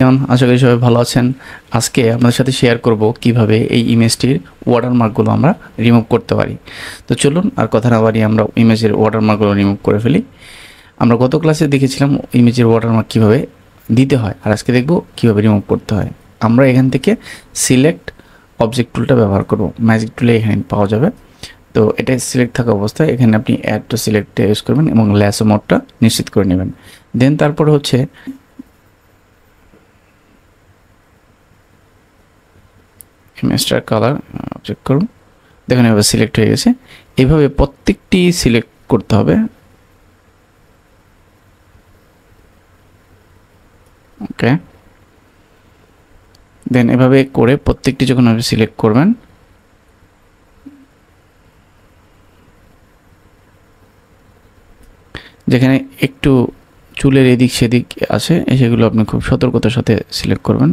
কেমন আশা করি সবাই ভালো আছেন আজকে আপনাদের সাথে শেয়ার করব কিভাবে এই ইমেজটির ওয়াটারমার্কগুলো আমরা রিমুভ করতে পারি তো চলুন আর কথা না বাড়ি আমরা ইমেজের ওয়াটারমার্কগুলো রিমুভ করে ফেলি আমরা গত ক্লাসে দেখেছিলাম ইমেজের ওয়াটারমার্ক কিভাবে দিতে হয় আর আজকে দেখব কিভাবে রিমুভ করতে হয় আমরা এখান থেকে সিলেক্ট অবজেক্ট টুলটা ব্যবহার করব ম্যাজিক টুলে এখানে পাওয়া যাবে তো এটা সিলেক্ট থাকা অবস্থায় এখানে আপনি অ্যাড টু সিলেক্ট ইউজ করবেন এবং ল্যাসো মোডটা নিশ্চিত করে নেবেন দেন তারপর হচ্ছে মাস্টার কালার অবজেক্ট করুন দেখুন এবার সিলেক্ট হয়ে গেছে এইভাবে প্রত্যেকটি সিলেক্ট করতে হবে ওকে দেন এভাবে করে প্রত্যেকটি যখন আপনি সিলেক্ট করবেন যেখানে একটু চুলের এদিক সেদিক আছে সেগুলো আপনি খুব সতর্কতার সাথে সিলেক্ট করবেন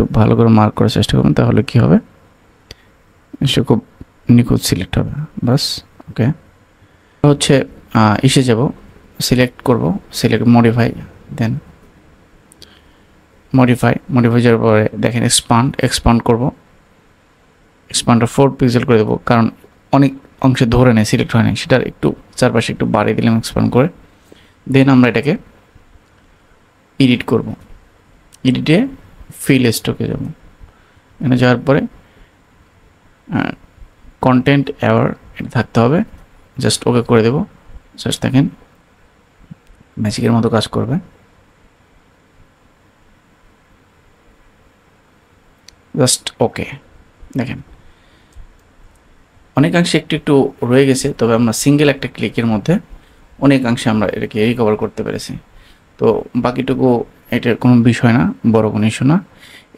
একটু ভালো করে মার্ক করার চেষ্টা করবেন তাহলে কি হবে সে খুব নিখুঁত সিলেক্ট হবে বাস ওকে হচ্ছে এসে যাব সিলেক্ট করব সিলেক্ট মডিফাই দেন মডিফাই মডিফাই যাওয়ার পরে দেখেন এক্সপান্ড এক্সপান্ড করব এক্সপান্ডটা ফোর পিক্সেল করে দেবো কারণ অনেক অংশে ধরে নেয় সিলেক্ট হয় না সেটার একটু চারপাশে একটু বাড়িয়ে দিলাম এক্সপান্ড করে দেন আমরা এটাকে এডিট করব এডিটে ফিল স্টকে যাব এখানে যাওয়ার পরে কন্টেন্ট অ্যাওয়ার এটা থাকতে হবে জাস্ট ওকে করে দেবো জাস্ট দেখেন ম্যাজিকের মতো কাজ করবে জাস্ট ওকে দেখেন অনেকাংশে একটু একটু রয়ে গেছে তবে আমরা সিঙ্গেল একটা ক্লিকের মধ্যে অনেকাংশে আমরা এটাকে রিকভার করতে পেরেছি তো বাকিটুকু এটার কোনো বিষয় না বড় কোনো ইস্যু না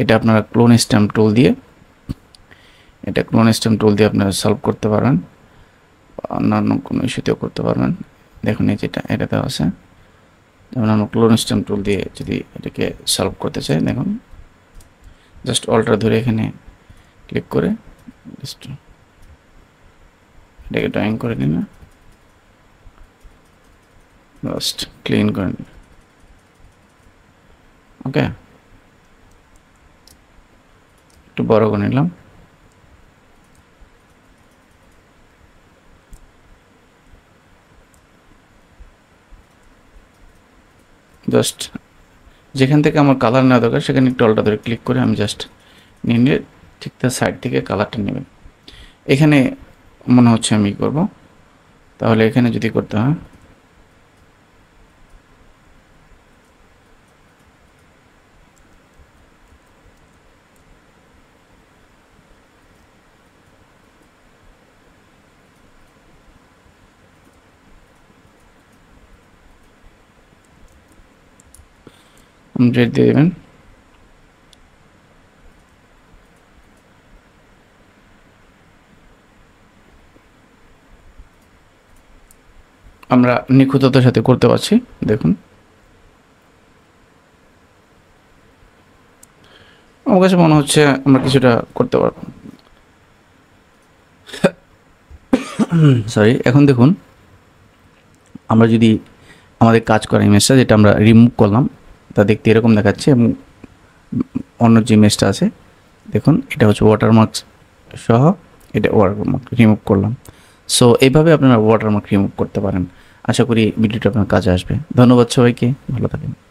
এটা আপনারা ক্লোন স্ট্যাম্প টুল দিয়ে এটা ক্লোন স্ট্যাম্প টুল দিয়ে আপনারা সলভ করতে পারবেন অন্যান্য কোনো ইস্যুতেও করতে পারবেন দেখুন এই যেটা এটাতে আছে যেমন আমরা ক্লোন স্ট্যাম্প টুল দিয়ে যদি এটাকে সলভ করতে চাই দেখুন জাস্ট অল্টার ধরে এখানে ক্লিক করে এটাকে ড্রয়িং করে নিন জাস্ট ক্লিন করে নিন ওকে একটু বড় করে নিলাম জাস্ট যেখান থেকে আমার কালার নেওয়া দরকার সেখানে একটু অল্টা ধরে ক্লিক করে আমি জাস্ট নিয়ে নিয়ে ঠিক তার সাইড থেকে কালারটা নেবেন এখানে মনে হচ্ছে আমি করব তাহলে এখানে যদি করতে হয় 100 দিয়ে দেবেন আমরা নিখুঁততার সাথে করতে পারছি দেখুন আমার কাছে মনে হচ্ছে আমরা কিছুটা করতে পারব সরি এখন দেখুন আমরা যদি আমাদের কাজ করা ইমেজটা যেটা আমরা রিমুভ করলাম তা দেখতে এরকম দেখাচ্ছে এবং অন্য যে মেসটা আছে দেখুন এটা হচ্ছে ওয়াটারমার্ক সহ এটা ওয়াটারমার্ক রিমুভ করলাম সো এইভাবে আপনারা ওয়াটারমার্ক রিমুভ করতে পারেন আশা করি ভিডিওটা আপনার কাজে আসবে ধন্যবাদ সবাইকে ভালো থাকেন